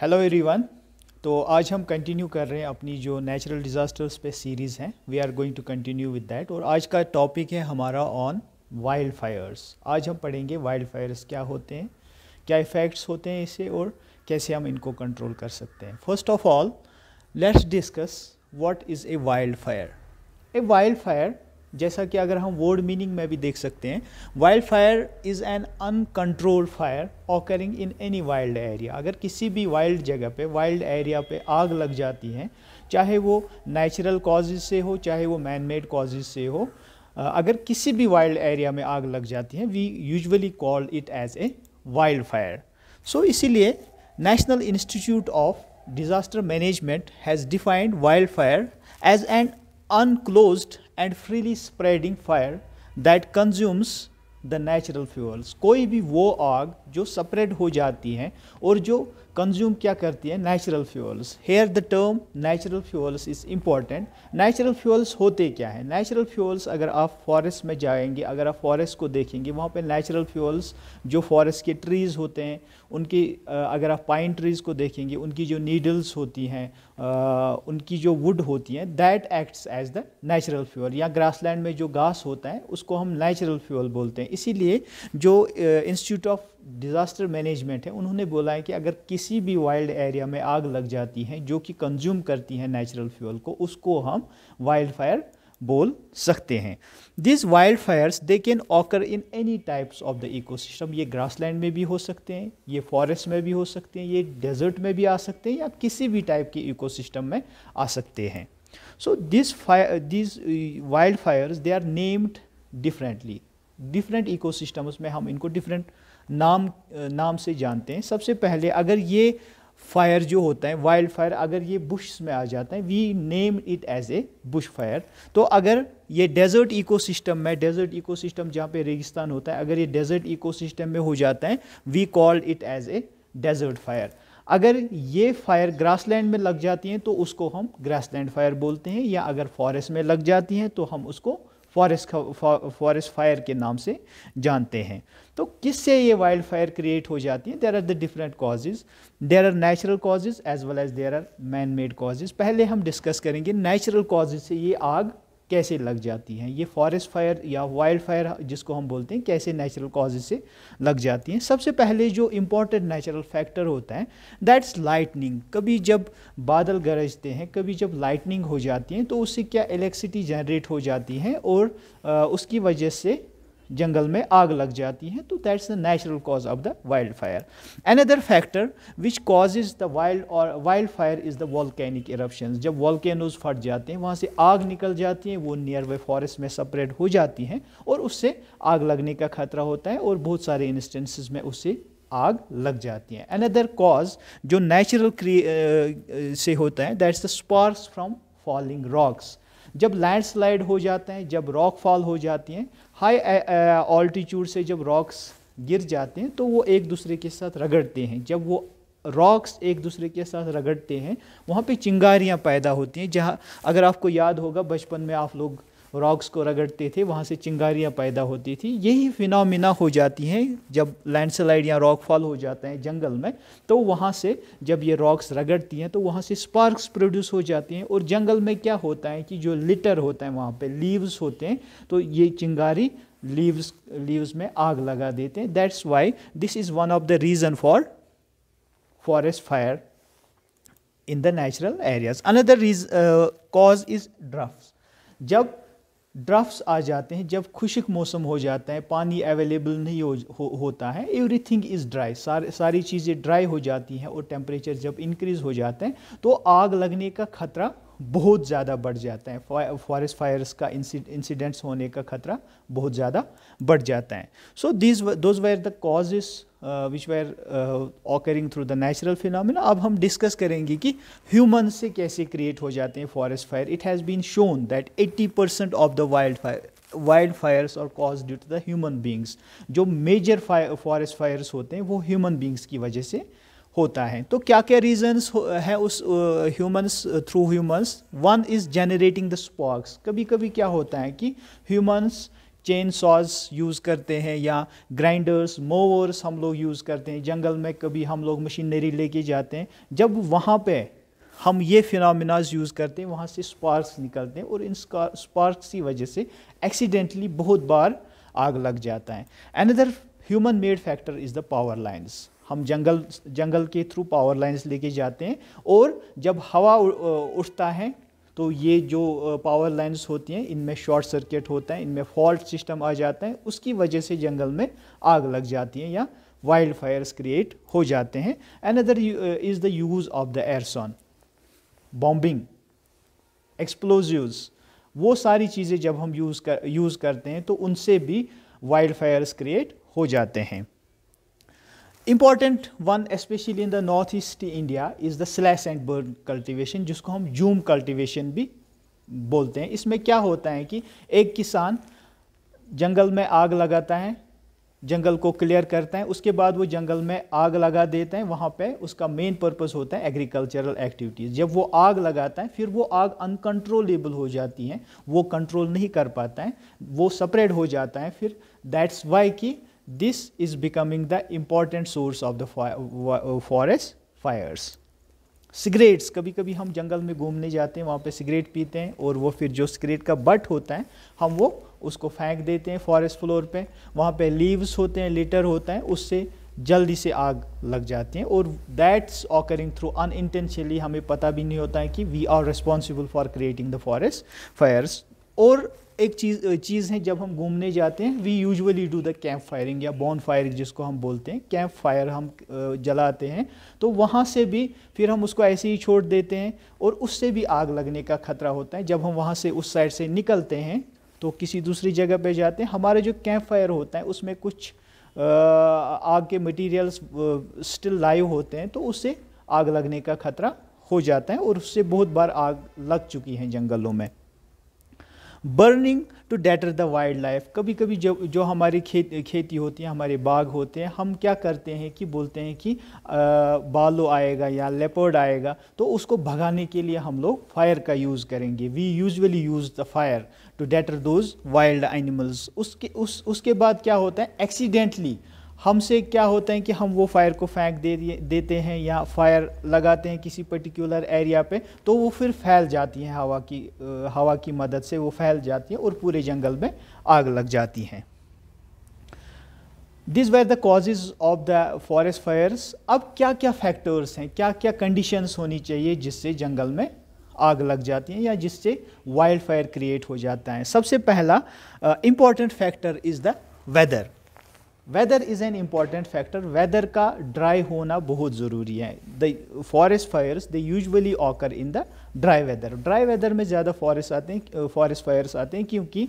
Hello everyone तो आज हम कंटिन्यू कर रहे हैं अपनी जो नेचुरल डिज़ास्टर्स पे सीरीज़ हैं we are going to continue with that और आज का टॉपिक है हमारा ऑन वाइल्ड फायर्स आज हम पढ़ेंगे वाइल्ड फायर्स क्या होते हैं क्या इफ़ेक्ट्स होते हैं इसे और कैसे हम इनको कंट्रोल कर सकते हैं first of all let's discuss what is a wildfire a wildfire जैसा कि अगर हम वर्ड मीनिंग में भी देख सकते हैं wildfire is an uncontrolled fire occurring in any wild area अगर किसी भी वाइल्ड जगह पे वाइल्ड एरिया पे आग लग जाती है चाहे वो नेचुरल कॉजेज से हो चाहे वो मैन मेड कॉजेज से हो अगर किसी भी वाइल्ड एरिया में आग लग जाती है we usually call it as a wildfire so इसीलिए national institute of disaster management has defined wildfire as an unclosed and freely spreading fire that consumes the natural fuels कोई भी वो आग जो सपरेट हो जाती है और जो कंज्यूम क्या करती है natural fuels here the term natural fuels is important natural fuels होते क्या है नेचुरल फ्यूल्स अगर आप फॉरेस्ट में जाएंगे अगर आप फॉरेस्ट को देखेंगे वहाँ पे नेचुरल फ्यूल्स जो फॉरेस्ट के ट्रीज़ होते हैं उनकी अगर आप पाइन ट्रीज़ को देखेंगे उनकी जो नीडल्स होती हैं उनकी जो वुड होती हैं that acts as the natural fuel या ग्रासलैंड में जो घास होता है उसको हम नेचुरल फ्यूल बोलते हैं इसीलिए जो इंस्टीट्यूट ऑफ डिज़ास्टर मैनेजमेंट है उन्होंने बोला है कि अगर किसी भी वाइल्ड एरिया में आग लग जाती है जो कि कंज्यूम करती है नेचुरल फ्यूल को उसको हम वाइल्ड फायर बोल सकते हैं this wildfires they can occur in any types of the ecosystem ये ग्रासलैंड में भी हो सकते हैं ये फॉरेस्ट में भी हो सकते हैं ये डेजर्ट में भी आ सकते हैं या किसी भी टाइप के इकोसिस्टम में आ सकते हैं so this fire this wildfires they are named differently different ecosystems में हम इनको डिफरेंट नाम uh, नाम से जानते हैं सबसे पहले अगर ये फायर जो होता है वाइल्ड फायर अगर ये बुश में आ जाता है we name it as a bush fire तो अगर ये डेजर्ट इकोसिस्टम में डेजर्ट इकोसिस्टम जहाँ पे रेगिस्तान होता है अगर ये डेजर्ट इकोसिस्टम में हो जाता है we call it as a desert fire अगर ये फायर ग्रासलैंड में लग जाती हैं तो उसको हम ग्रासलैंड फायर बोलते हैं या अगर फॉरेस्ट में लग जाती हैं तो हम उसको फॉरेस्ट फॉरेस्ट फायर के नाम से जानते हैं तो किससे ये वाइल्ड फायर क्रिएट हो जाती है there are the different causes there are natural causes as well as there are man made causes पहले हम डिस्कस करेंगे नेचुरल कॉजेज़ से ये आग कैसे लग जाती हैं ये फॉरेस्ट फायर या वाइल्ड फायर जिसको हम बोलते हैं कैसे नेचुरल कॉजेज से लग जाती हैं सबसे पहले जो इम्पॉर्टेंट नेचुरल फैक्टर होता है दैट्स लाइटनिंग कभी जब बादल गरजते हैं कभी जब लाइटनिंग हो जाती है तो उससे क्या इलेक्ट्रिसिटी जनरेट हो जाती है और आ, उसकी वजह से जंगल में आग लग जाती है तो that's the natural cause of the wildfire another factor which is the wild और wildfire is the volcanic eruption जब वॉलकैनोज फट जाते हैं वहाँ से आग निकल जाती है वो नियर बाई फॉरेस्ट में सपरेट हो जाती हैं और उससे आग लगने का खतरा होता है और बहुत सारे इंस्टेंसेज में उससे आग लग जाती है अनदर कॉज जो नेचुरल से होता है that's the sparks from falling rocks जब लैंडस्लाइड हो जाते हैं जब रॉक फॉल हो जाती हैं हाई ऑल्टीट्यूड uh, uh, से जब रॉक्स गिर जाते हैं तो वो एक दूसरे के साथ रगड़ते हैं जब वो रॉक्स एक दूसरे के साथ रगड़ते हैं वहाँ पे चिंगारियाँ पैदा होती हैं जहाँ अगर आपको याद होगा बचपन में आप लोग रॉक्स को रगड़ते थे वहाँ से चिंगारियाँ पैदा होती थी यही फिनोमिना हो जाती हैं जब लैंडस्लाइड या रॉक फॉल हो जाते हैं जंगल में तो वहाँ से जब ये रॉक्स रगड़ती हैं तो वहाँ से स्पार्क्स प्रोड्यूस हो जाती हैं और जंगल में क्या होता है कि जो लिटर होता है वहाँ पे लीव्स होते हैं तो ये चिंगारी लीव्स लीव्स में आग लगा देते हैं that's why this is one of the reason for forest fire in the natural areas another रीज कॉज इज़ is uh, जब ड्राफ्ट आ जाते हैं जब खुशक मौसम हो जाता है पानी अवेलेबल नहीं हो, हो होता है एवरीथिंग इज़ ड्राई सार, सारी चीज़ें ड्राई हो जाती हैं और टेम्परेचर जब इंक्रीज़ हो जाते हैं तो आग लगने का खतरा बहुत ज़्यादा बढ़ जाता है फॉरेस्ट फायर्स का इंसिडेंट्स होने का खतरा बहुत ज़्यादा बढ़ जाता है so this those where the which were occurring through the natural phenomena अब हम डिस्कस करेंगे कि ह्यूमन से कैसे क्रिएट हो जाते हैं forest fire it has been shown that 80 percent of the wildfire wildfires और cause due to the human beings जो मेजर फॉरेस्ट फायर्स होते हैं वो ह्यूमन बींग्स की वजह से होता है तो क्या क्या रीजन्स हैं उस humans through humans one is generating the sparks कभी कभी क्या होता है कि ह्यूमन्स चेन सॉज यूज़ करते हैं या ग्राइंडर्स मोवर्स हम लोग यूज़ करते हैं जंगल में कभी हम लोग मशीनरी लेके जाते हैं जब वहाँ पे हम ये फिनमिनाज यूज़ करते हैं वहाँ से स्पार्क्स निकलते हैं और इन स्पार्क्स की वजह से एक्सीडेंटली बहुत बार आग लग जाता है another human made factor is the power lines हम जंगल जंगल के थ्रू पावर लाइन्स लेके जाते हैं और जब हवा उठता है तो ये जो पावर लाइन्स होती हैं इनमें शॉर्ट सर्किट होता है इनमें फॉल्ट सिस्टम आ जाता है उसकी वजह से जंगल में आग लग जाती है या वाइल्ड फायर्स क्रिएट हो जाते हैं another is the use of the arson bombing explosives वो सारी चीज़ें जब हम यूज़ कर यूज़ करते हैं तो उनसे भी वाइल्ड फायर्स क्रिएट हो जाते हैं important one specially in the north east India is the slash and burn cultivation जिसको हम जूम कल्टिवेशन भी बोलते हैं इसमें क्या होता है कि एक किसान जंगल में आग लगाता है जंगल को क्लियर करते हैं उसके बाद वो जंगल में आग लगा देते हैं वहाँ पे उसका मेन पर्पस होता है एग्रीकल्चरल एक्टिविटीज़ जब वो आग लगाता है फिर वो आग अनकंट्रोलेबल हो जाती हैं वो कंट्रोल नहीं कर पाता है वो सपरेट हो जाता है फिर दैट्स वाई कि this is becoming the important source of the forest fires cigarettes कभी कभी हम जंगल में घूमने जाते हैं वहाँ पे सिगरेट पीते हैं और वो फिर जो सिगरेट का बट होता है हम वो उसको फेंक देते हैं फॉरेस्ट फ्लोर पे वहाँ पे लीव्स होते हैं लिटर होता है उससे जल्दी से आग लग जाती है और that's occurring through unintentionally हमें पता भी नहीं होता है कि we are responsible for creating the forest fires और एक चीज़ चीज़ है जब हम घूमने जाते हैं we usually do the camp firing or बॉन फायर जिसको हम बोलते हैं कैंप फायर हम जलाते हैं तो वहाँ से भी फिर हम उसको ऐसे ही छोड़ देते हैं और उससे भी आग लगने का खतरा होता है जब हम वहाँ से उस साइड से निकलते हैं तो किसी दूसरी जगह पे जाते हैं हमारे जो कैंप फायर होता है उसमें कुछ आग के मटेरियल्स स्टिल लाइव होते हैं तो उससे आग लगने का खतरा हो जाता है और उससे बहुत बार आग लग चुकी है जंगलों में burning to deter the wildlife कभी कभी जो जो हमारी खेत खेती होती है हमारे बाग होते हैं हम क्या करते हैं कि बोलते हैं कि आ, बालो आएगा या लेपर्ड आएगा तो उसको भगाने के लिए हम लोग फायर का यूज़ करेंगे we usually use the fire to deter those wild animals उसके उस उसके बाद क्या होता है एक्सीडेंटली हमसे क्या होता है कि हम वो फायर को फेंक दे देते हैं या फायर लगाते हैं किसी पर्टिकुलर एरिया पे तो वो फिर फैल जाती है हवा की हवा की मदद से वो फैल जाती है और पूरे जंगल में आग लग जाती हैं this were the causes of the forest fires अब क्या क्या फैक्टर्स हैं क्या क्या कंडीशंस होनी चाहिए जिससे जंगल में आग लग जाती है या जिससे वाइल्ड फायर क्रिएट हो जाता है सबसे पहला important factor is the weather weather is an important factor weather का ड्राई होना बहुत ज़रूरी है the forest fires they usually occur in the dry weather dry weather में ज़्यादा फॉरेस्ट आते हैं फॉरेस्ट फायर्स आते हैं क्योंकि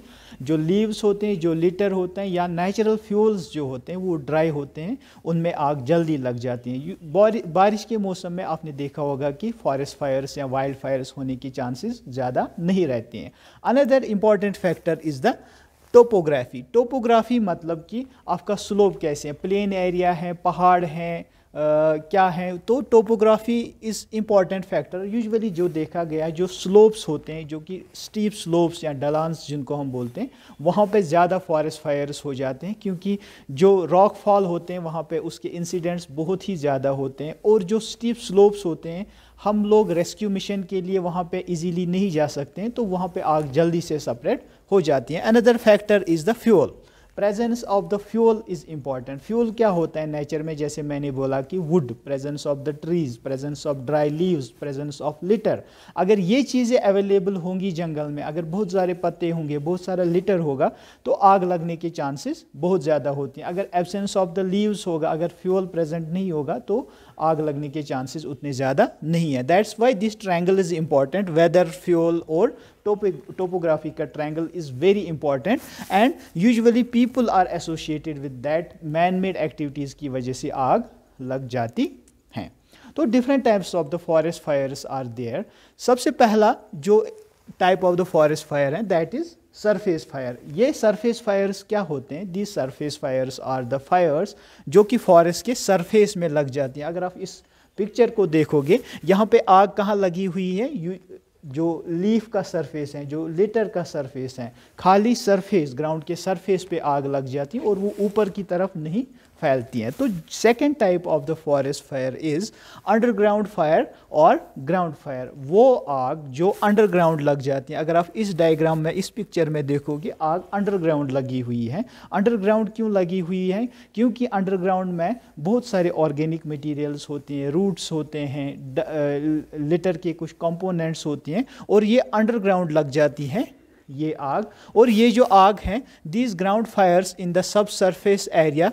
जो लीव्स होते हैं जो लिटर होते हैं या नेचुरल फ्यूल्स जो होते हैं वो ड्राई होते हैं उनमें आग जल्दी लग जाती है बारिश के मौसम में आपने देखा होगा कि फॉरेस्ट फायर्स या वाइल्ड फायर्स होने की चांसेस ज़्यादा नहीं रहते हैं another important factor is the topography topography मतलब कि आपका स्लोप कैसे है प्लेन एरिया है पहाड़ हैं Uh, क्या है तो topography is important factor usually जो देखा गया है जो स्लोप्स होते हैं जो कि स्टीप स्लोप्स या डलान्स जिनको हम बोलते हैं वहाँ पे ज़्यादा फॉरेस्ट फायर्स हो जाते हैं क्योंकि जो रॉक फॉल होते हैं वहाँ पे उसके इंसिडेंट्स बहुत ही ज़्यादा होते हैं और जो स्टीप स्लोप्स होते हैं हम लोग रेस्क्यू मिशन के लिए वहाँ पर ईजीली नहीं जा सकते हैं तो वहाँ पर आग जल्दी से सपरेट हो जाती हैं another factor is the fuel presence of the fuel is important fuel क्या होता है नेचर में जैसे मैंने बोला कि wood presence of the trees presence of dry leaves presence of litter अगर ये चीज़ें अवेलेबल होंगी जंगल में अगर बहुत सारे पत्ते होंगे बहुत सारा लिटर होगा तो आग लगने के चांसेस बहुत ज़्यादा होती हैं अगर एबसेंस ऑफ द लीव्स होगा अगर फ्यूल प्रेजेंट नहीं होगा तो आग लगने के चांसेस उतने ज़्यादा नहीं है that's why this triangle is important weather fuel और टोपोग्राफी का triangle is very important and usually people are associated with that man made activities की वजह से आग लग जाती हैं तो different types of the forest fires are there सबसे पहला जो type of the forest fire है दैट इज़ सरफेस फायर ये सरफेस फायर्स क्या होते हैं the surface fires are the Fyers जो कि फॉरेस्ट के सरफेस में लग जाती हैं अगर आप इस पिक्चर को देखोगे यहाँ पे आग कहाँ लगी हुई है जो लीफ का सरफेस है जो लेटर का सरफेस है खाली सरफेस ग्राउंड के सरफेस पे आग लग जाती है और वो ऊपर की तरफ नहीं फैलती हैं तो second type of the forest fire is underground fire और ग्राउंड फायर वो आग जो अंडरग्राउंड लग जाती है अगर आप इस डायग्राम में इस पिक्चर में देखोगे आग अंडरग्राउंड लगी हुई है अंडरग्राउंड क्यों लगी हुई है क्योंकि अंडरग्राउंड में बहुत सारे ऑर्गेनिक मटेरियल्स होते हैं रूट्स होते हैं लिटर के कुछ कंपोनेंट्स होते हैं और ये अंडरग्राउंड लग जाती हैं ये आग और ये जो आग हैं these ground fires in the subsurface area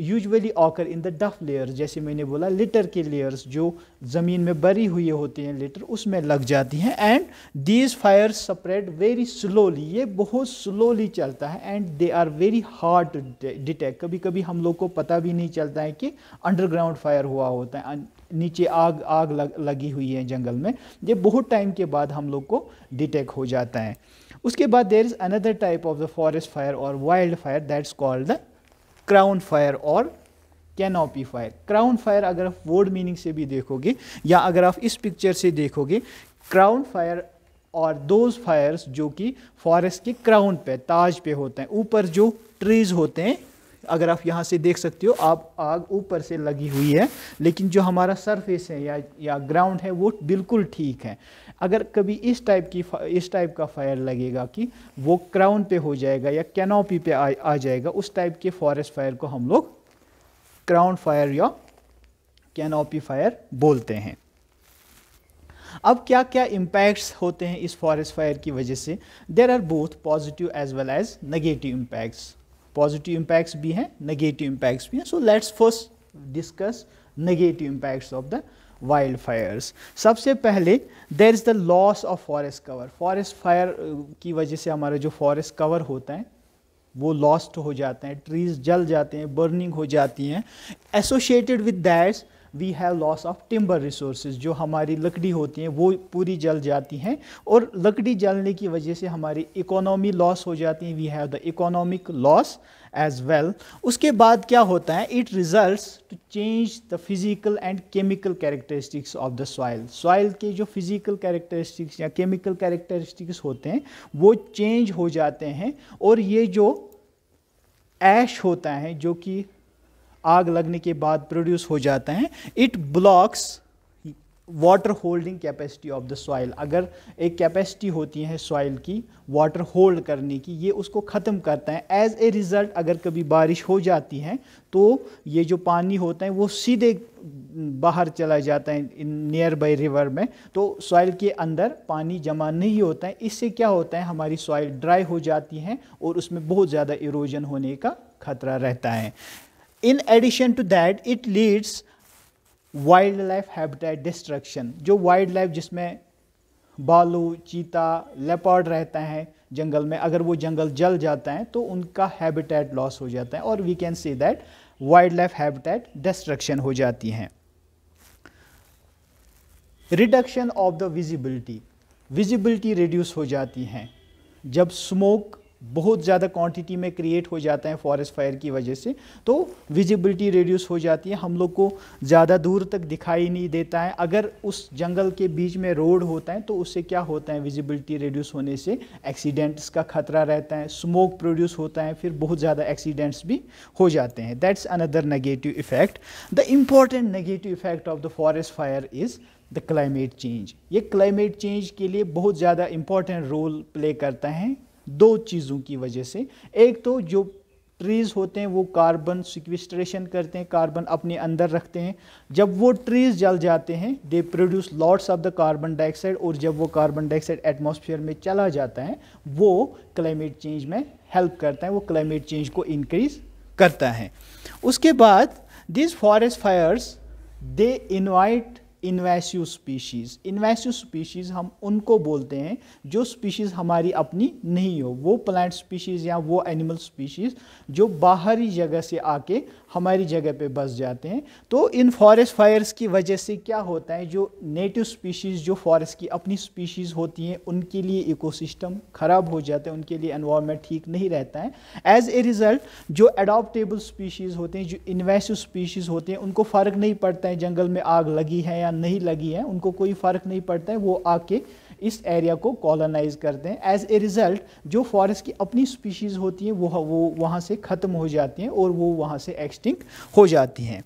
usually occur in the duff layer जैसे मैंने बोला लिटर के लेयर्स जो ज़मीन में बरी हुई होती हैं लिटर उसमें लग जाती हैं and these fire spread very slowly ये बहुत स्लोली चलता है and they are very hard to detect कभी कभी हम लोग को पता भी नहीं चलता है कि अंडरग्राउंड फायर हुआ होता है नीचे आग आग लग, लगी हुई है जंगल में ये बहुत टाइम के बाद हम लोग को डिटेक्ट हो जाता है उसके बाद there is another type of the forest fire और wildfire that's called the crown fire और कैनोपी फायर क्राउन फायर अगर आप वर्ड मीनिंग से भी देखोगे या अगर आप इस पिक्चर से देखोगे क्राउन फायर और दोज फायर्स जो कि फॉरेस्ट के क्राउन पे ताज पे होते हैं ऊपर जो ट्रीज होते हैं अगर आप यहाँ से देख सकते हो आप आग ऊपर से लगी हुई है लेकिन जो हमारा सरफेस है या या ग्राउंड है वो बिल्कुल ठीक है अगर कभी इस टाइप की इस टाइप का फायर लगेगा कि वो क्राउन पे हो जाएगा या कैनोपी पे आ, आ जाएगा उस टाइप के फॉरेस्ट फायर को हम लोग क्राउन फायर या कैनोपी फायर बोलते हैं अब क्या क्या इम्पैक्ट्स होते हैं इस फॉरेस्ट फायर की वजह से there are both positive as well as negative impacts positive impacts भी हैं नेगेटिव इम्पैक्ट्स भी हैं so let's first discuss negative impacts of the wild fires सबसे पहले there is the loss of forest cover forest fire की वजह से हमारा जो फॉरेस्ट कवर होता है वो लॉस्ट हो जाते हैं ट्रीज जल जाते हैं बर्निंग हो जाती हैं associated with that's we have loss of timber resources जो हमारी लकड़ी होती हैं वो पूरी जल जाती हैं और लकड़ी जलने की वजह से हमारी इकोनॉमी लॉस हो जाती है we have the economic loss as well उसके बाद क्या होता है it result to change the physical and chemical characteristics of the soil soil के जो फिजिकल कैरेक्टरिस्टिक्स या केमिकल कैरेक्टरिस्टिक्स होते हैं वो चेंज हो जाते हैं और ये जो ऐश होता है जो कि आग लगने के बाद प्रोड्यूस हो जाते हैं it blocks water holding capacity of the soil अगर एक कैपेसिटी होती है सॉइल की वाटर होल्ड करने की ये उसको ख़त्म करता है एज ए रिज़ल्ट अगर कभी बारिश हो जाती है तो ये जो पानी होता है वो सीधे बाहर चला जाता है नियर बाई रिवर में तो सॉइल के अंदर पानी जमा नहीं होता है इससे क्या होता है हमारी सॉइल ड्राई हो जाती है और उसमें बहुत ज़्यादा इरोजन होने का खतरा रहता है in addition to that it leads wild life habitat destruction जो वाइल्ड लाइफ जिसमें बालू चीता लेपॉड रहता है जंगल में अगर वो जंगल जल जाता है तो उनका हैबिटेट लॉस हो जाता है और we can see that wild life habitat destruction हो जाती हैं reduction of the visibility visibility reduce हो जाती हैं जब स्मोक बहुत ज़्यादा क्वांटिटी में क्रिएट हो जाते हैं फॉरेस्ट फायर की वजह से तो विजिबिलिटी रिड्यूस हो जाती है हम लोग को ज़्यादा दूर तक दिखाई नहीं देता है अगर उस जंगल के बीच में रोड होता है तो उससे क्या होता है विजिबिलिटी रिड्यूस होने से एक्सीडेंट्स का खतरा रहता है स्मोक प्रोड्यूस होता है फिर बहुत ज़्यादा एक्सीडेंट्स भी हो जाते हैं that's another negative effect the important negative effect of the forest fire is the climate change ये क्लाइमेट चेंज के लिए बहुत ज़्यादा इम्पॉर्टेंट रोल प्ले करता है दो चीज़ों की वजह से एक तो जो ट्रीज़ होते हैं वो कार्बन सिक्विस्ट्रेशन करते हैं कार्बन अपने अंदर रखते हैं जब वो ट्रीज़ जल जाते हैं they produce lots of the carbon dioxide और जब वो कार्बन डाइऑक्साइड एटमॉस्फेयर में चला जाता है वो क्लाइमेट चेंज में हेल्प करता है वो क्लाइमेट चेंज को इंक्रीज करता है उसके बाद this forest fires they invite invasive species invasive species हम उनको बोलते हैं जो स्पीशीज़ हमारी अपनी नहीं हो वो प्लांट स्पीशीज़ या वो एनिमल स्पीशीज़ जो बाहरी जगह से आके हमारी जगह पे बस जाते हैं तो इन फॉरेस्ट फायर्स की वजह से क्या होता है जो नेटिव स्पीशीज़ जो फॉरेस्ट की अपनी स्पीशीज़ होती हैं उनके लिए इकोसिस्टम ख़राब हो जाते हैं उनके लिए इन्वामेंट ठीक नहीं रहता है एज़ ए रिज़ल्ट जो एडोप्टेबल स्पीशीज़ होते हैं जो इन्वेसिव स्पीशीज़ होते हैं उनको फ़र्क नहीं पड़ता है जंगल में आग लगी है या नहीं लगी है उनको कोई फ़र्क नहीं पड़ता है वो आके इस एरिया को कॉलोनाइज़ करते हैं एज ए रिज़ल्ट जो फॉरेस्ट की अपनी स्पीशीज़ होती हैं वो वो वहाँ से ख़त्म हो जाती हैं और वो वहाँ से एक्सटिंक्ट हो जाती हैं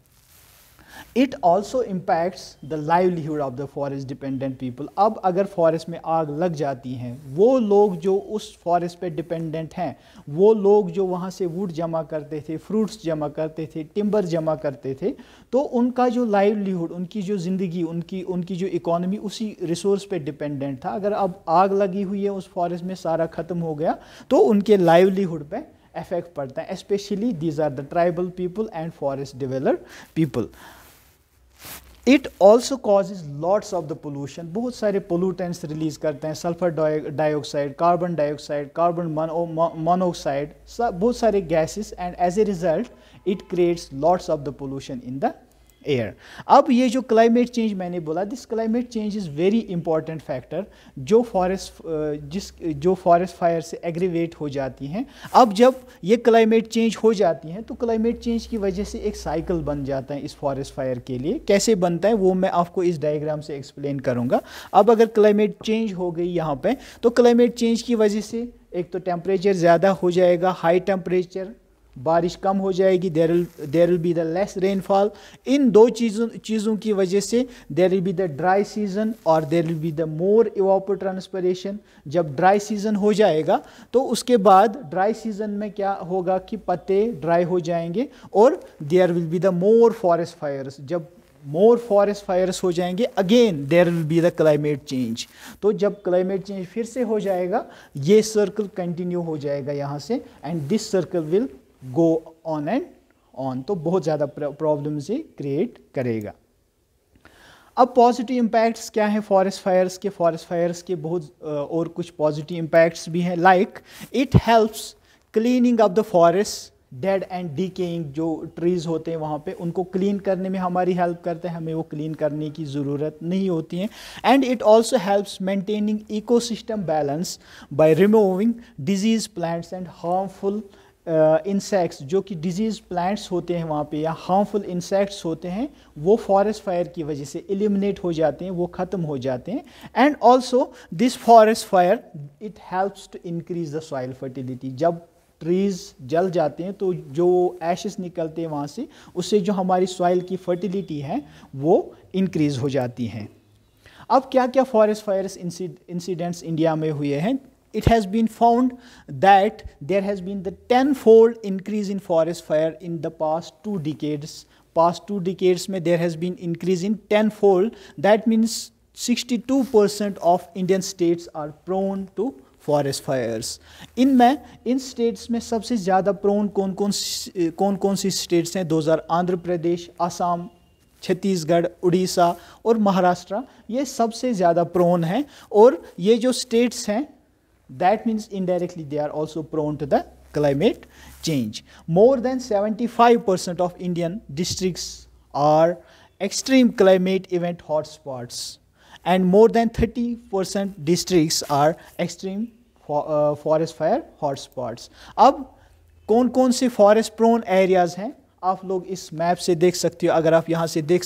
it also impacts the livelihood of the forest dependent people अब अगर फॉरेस्ट में आग लग जाती हैं वो लोग जो उस फॉरेस्ट पे डिपेंडेंट हैं वो लोग जो वहाँ से वुड जमा करते थे फ्रूट्स जमा करते थे टिम्बर जमा करते थे तो उनका जो लाइवलीहुड उनकी जो ज़िंदगी उनकी उनकी जो इकोनॉमी उसी रिसोर्स पे डिपेंडेंट था अगर अब आग लगी हुई है उस फॉरेस्ट में सारा ख़त्म हो गया तो उनके लाइवलीहुड पर इफेक्ट पड़ता है specially these are the tribal people and forest dweller people it also causes lots of the pollution बहुत सारे पोलूटेंट्स रिलीज करते हैं sulphur dioxide carbon dioxide carbon monoxide बहुत सारे gases and as a result it creates lots of the pollution in the air अब ये जो climate change मैंने बोला this climate change is very important factor जो फॉरेस्ट जिस जो फॉरेस्ट फायर से एग्रीवेट हो जाती हैं अब जब ये क्लाइमेट चेंज हो जाती हैं तो क्लाइमेट चेंज की वजह से एक साइकिल बन जाता है इस फॉरेस्ट फायर के लिए कैसे बनता है वो मैं आपको इस डायग्राम से एक्सप्लेन करूँगा अब अगर क्लाइमेट चेंज हो गई यहाँ पर तो क्लाइमेट चेंज की वजह से एक तो टेम्परेचर ज़्यादा हो जाएगा हाई टेम्परेचर बारिश कम हो जाएगी there there will be the less rainfall इन दो चीज़ों चीज़ों की वजह से there will be the dry season और there will be the more evapotranspiration जब ड्राई सीज़न हो जाएगा तो उसके बाद ड्राई सीज़न में क्या होगा कि पत्ते ड्राई हो जाएंगे और there will be the more forest fires जब मोर फॉरेस्ट फायर्स हो जाएंगे again there will be the climate change तो जब क्लाइमेट चेंज फिर से हो जाएगा ये सर्कल कंटिन्यू हो जाएगा यहाँ से and this circle will go on and on तो बहुत ज़्यादा प्रॉब्लम्स ये क्रिएट करेगा अब पॉजिटिव इम्पैक्ट्स क्या हैं फॉरेस्ट फायर्स के फॉरेस्ट फायर्स के बहुत और कुछ पॉजिटिव इम्पैक्ट्स भी हैं like it helps cleaning of the forest dead and decaying जो ट्रीज़ होते हैं वहाँ पे उनको क्लीन करने में हमारी हेल्प करते हैं हमें वो क्लीन करने की ज़रूरत नहीं होती है and it also helps maintaining ecosystem balance by removing disease plants and harmful insects जो कि डिजीज़ प्लांट्स होते हैं वहाँ पे या हार्मफुल इंसेक्ट्स होते हैं वो फॉरेस्ट फायर की वजह से एलिमिनेट हो जाते हैं वो ख़त्म हो जाते हैं and also this forest fire it helps to increase the soil fertility जब ट्रीज़ जल जाते हैं तो जो एशेस निकलते हैं वहाँ से उससे जो हमारी सॉइल की फर्टिलिटी है वो इंक्रीज़ हो जाती हैं अब क्या क्या फॉरेस्ट फायर इंसिडेंट्स इंडिया में हुए हैं it has been found that there has been the tenfold increase in forest fire in the past two decades. Past two decades may there has been increase in tenfold. That means 62% of Indian states are prone to forest fires इनमें इन states में सबसे ज़्यादा prone कौन कौन कौन कौन सी states हैं 2000 आंध्र प्रदेश आसाम छत्तीसगढ़ उड़ीसा और महाराष्ट्र ये सबसे ज़्यादा प्रोन हैं और ये जो स्टेट्स हैं That means indirectly they are also prone to the climate change. More than 75% of Indian districts are extreme climate event hotspots and more than 30% districts are extreme for, uh, forest fire hotspots. अब कौन कौन से forest prone areas हैं आप लोग इस map से देख सकते हो अगर आप यहाँ से देख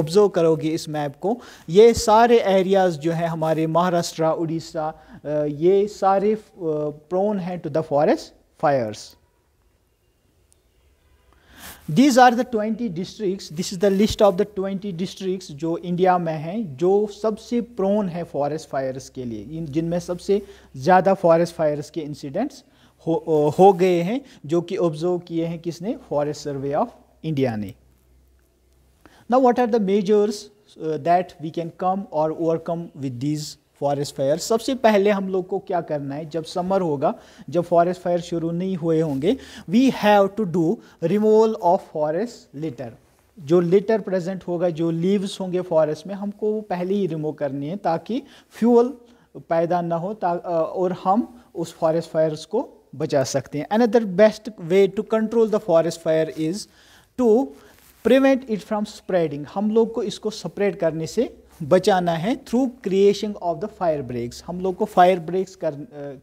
ऑब्ज़र्व करोगे इस मैप को ये सारे एरियाज़ जो हैं हमारे महाराष्ट्र उड़ीसा ये सारे प्रोन हैं to the forest fires these are the twenty districts this is the list of the twenty districts जो इंडिया में हैं जो सबसे प्रोन है फॉरेस्ट फायर्स के लिए जिनमें सबसे ज़्यादा फॉरेस्ट फायर्स के इंसिडेंट्स हो, हो गए हैं जो कि ऑब्जर्व किए हैं किसने फॉरेस्ट सर्वे ऑफ इंडिया ने ना what are the measures that we can come और overcome with these forest fire सबसे पहले हम लोग को क्या करना है जब समर होगा जब फॉरेस्ट फायर शुरू नहीं हुए होंगे we have to do removal of forest litter जो लिटर प्रेजेंट होगा जो लीव्स होंगे फॉरेस्ट में हमको वो पहले ही रिमूव करनी है ताकि फ्यूल पैदा ना हो और हम उस फॉरेस्ट फायर्स को बचा सकते हैं another best way to control the forest fire is to prevent it from spreading हम लोग को इसको स्प्रेड करने से बचाना है through creation of the fire breaks हम लोग को फायर ब्रेक्स कर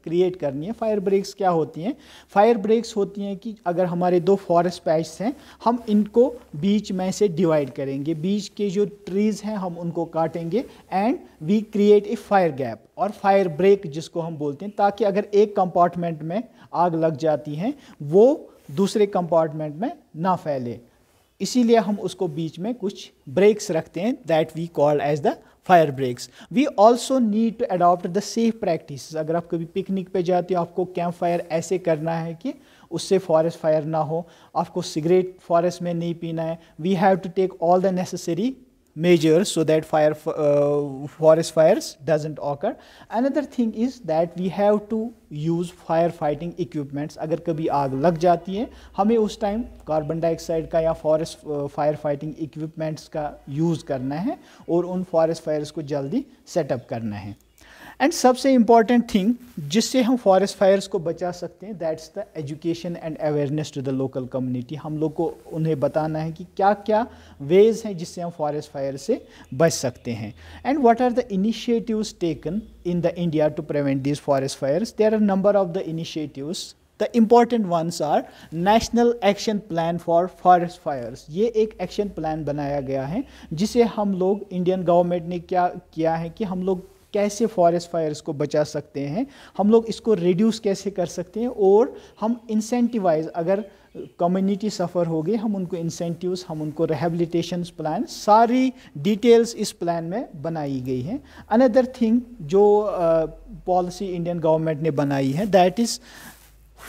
क्रिएट uh, करनी है फायर ब्रेक्स क्या होती हैं फायर ब्रेक्स होती हैं कि अगर हमारे दो फॉरेस्ट पैच हैं हम इनको बीच में से डिवाइड करेंगे बीच के जो ट्रीज़ हैं हम उनको काटेंगे and we create a fire gap और फायर ब्रेक जिसको हम बोलते हैं ताकि अगर एक कंपार्टमेंट में आग लग जाती है वो दूसरे कंपार्टमेंट में ना फैले इसीलिए हम उसको बीच में कुछ ब्रेक्स रखते हैं that we called as the fire breaks we also need to adopt the safe practice अगर आप कभी पिकनिक पे जाते हो आपको कैंप फायर ऐसे करना है कि उससे फॉरेस्ट फायर ना हो आपको सिगरेट फॉरेस्ट में नहीं पीना है we have to take all the necessary measures so that fire uh, forest fires doesn't occur another thing is that we have to use firefighting equipments अगर कभी आग लग जाती है हमें उस टाइम कार्बन डाइऑक्साइड का या फॉरेस्ट फायर फाइटिंग इक्विपमेंट्स का यूज़ करना है और उन फॉरेस्ट फायर्स को जल्दी सेटअप करना है एंड सबसे इम्पॉर्टेंट थिंग जिससे हम फॉरेस्ट फायर्स को बचा सकते हैं that's the education and awareness to the local community हम लोग को उन्हें बताना है कि क्या क्या वेज हैं जिससे हम फॉरेस्ट फायर से बच सकते हैं and what are the initiatives taken in the India to prevent these forest fires there are number of the initiatives the important ones are national action plan for forest fires ये एक action plan बनाया गया है जिसे हम लोग Indian government ने क्या किया है कि हम लोग कैसे फॉरेस्ट फायर्स को बचा सकते हैं हम लोग इसको रिड्यूस कैसे कर सकते हैं और हम इंसेंटिवाइज अगर कम्युनिटी सफ़र हो गई हम उनको इंसेंटिवस हम उनको रिहेबिलिटेशन प्लान सारी डिटेल्स इस प्लान में बनाई गई हैं अनदर थिंग जो पॉलिसी इंडियन गवर्नमेंट ने बनाई है that is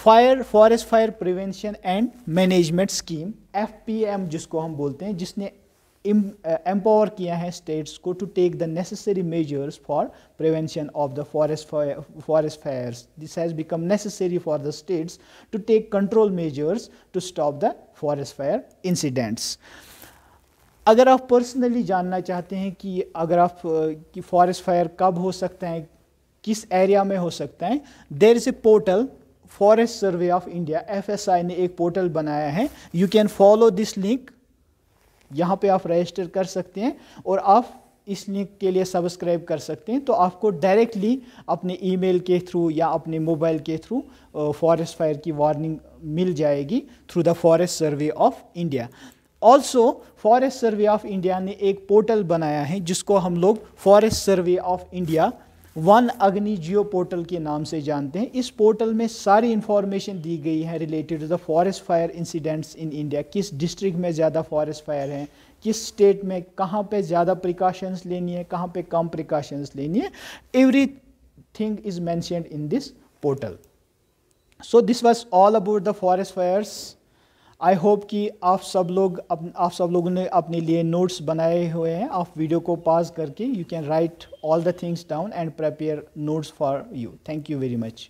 fire forest fire prevention and management scheme F जिसको हम बोलते हैं जिसने एम्पावर uh, किया है स्टेट्स को to take the necessary measures for prevention of the forest forest fire this has become necessary for the states to take control measures to stop the forest fire incidents अगर आप personally जानना चाहते हैं कि अगर आप uh, कि forest fire कब हो सकते हैं किस एरिया में हो सकते हैं there is a portal forest survey of India F ने एक पोर्टल बनाया है you can follow this link यहाँ पे आप रजिस्टर कर सकते हैं और आप इस लिंक के लिए सब्सक्राइब कर सकते हैं तो आपको डायरेक्टली अपने ईमेल के थ्रू या अपने मोबाइल के थ्रू फॉरेस्ट फायर की वार्निंग मिल जाएगी through the forest survey of India also forest survey of India ने एक पोर्टल बनाया है जिसको हम लोग forest survey of India Van Agni geo portal के नाम से जानते हैं इस पोर्टल में सारी इंफॉर्मेशन दी गई है related to the forest fire incidents in India किस डिस्ट्रिक्ट में ज़्यादा फॉरेस्ट फायर हैं किस स्टेट में कहाँ पे ज़्यादा प्रिकॉशंस लेनी है कहाँ पे कम प्रिकॉशंस लेनी है everything is mentioned in this portal so this was all about the forest fires I hope कि आप सब लोग अप, आप सब लोगों ने अपने लिए नोट्स बनाए हुए हैं आप वीडियो को पास करके you can write all the things down and prepare notes for you thank you very much